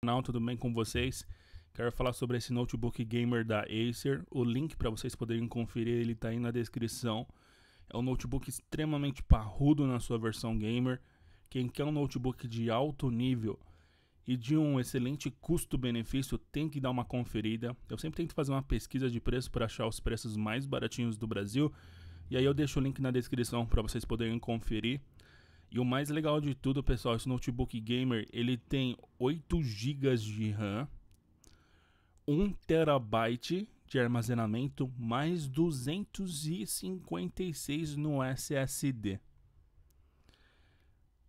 canal, tudo bem com vocês? Quero falar sobre esse notebook gamer da Acer. O link para vocês poderem conferir ele está aí na descrição. É um notebook extremamente parrudo na sua versão gamer. Quem quer um notebook de alto nível e de um excelente custo-benefício tem que dar uma conferida. Eu sempre tento fazer uma pesquisa de preço para achar os preços mais baratinhos do Brasil. E aí eu deixo o link na descrição para vocês poderem conferir. E o mais legal de tudo, pessoal, esse notebook gamer, ele tem 8 GB de RAM, 1 TB de armazenamento, mais 256 no SSD.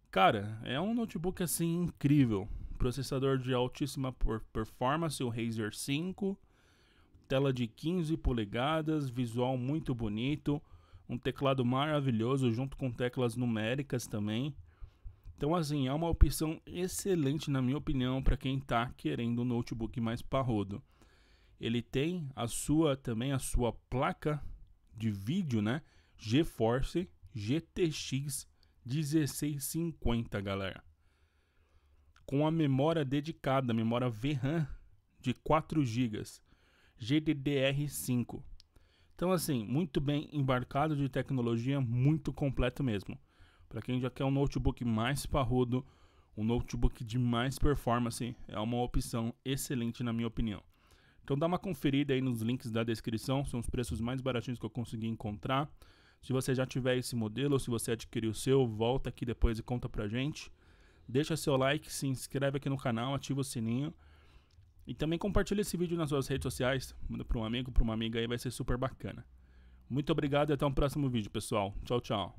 Cara, é um notebook assim incrível. Processador de altíssima performance, o Razer 5, tela de 15 polegadas, visual muito bonito um teclado maravilhoso junto com teclas numéricas também. Então, assim, é uma opção excelente, na minha opinião, para quem está querendo um notebook mais parrudo. Ele tem a sua também a sua placa de vídeo, né? GeForce GTX 1650, galera. Com a memória dedicada, memória VRAM de 4 GB, GDDR5. Então, assim, muito bem embarcado de tecnologia, muito completo mesmo. Para quem já quer um notebook mais parrudo, um notebook de mais performance, é uma opção excelente na minha opinião. Então dá uma conferida aí nos links da descrição, são os preços mais baratinhos que eu consegui encontrar. Se você já tiver esse modelo, ou se você adquiriu o seu, volta aqui depois e conta pra gente. Deixa seu like, se inscreve aqui no canal, ativa o sininho e também compartilha esse vídeo nas suas redes sociais, manda para um amigo, para uma amiga aí, vai ser super bacana. Muito obrigado e até o um próximo vídeo, pessoal. Tchau, tchau.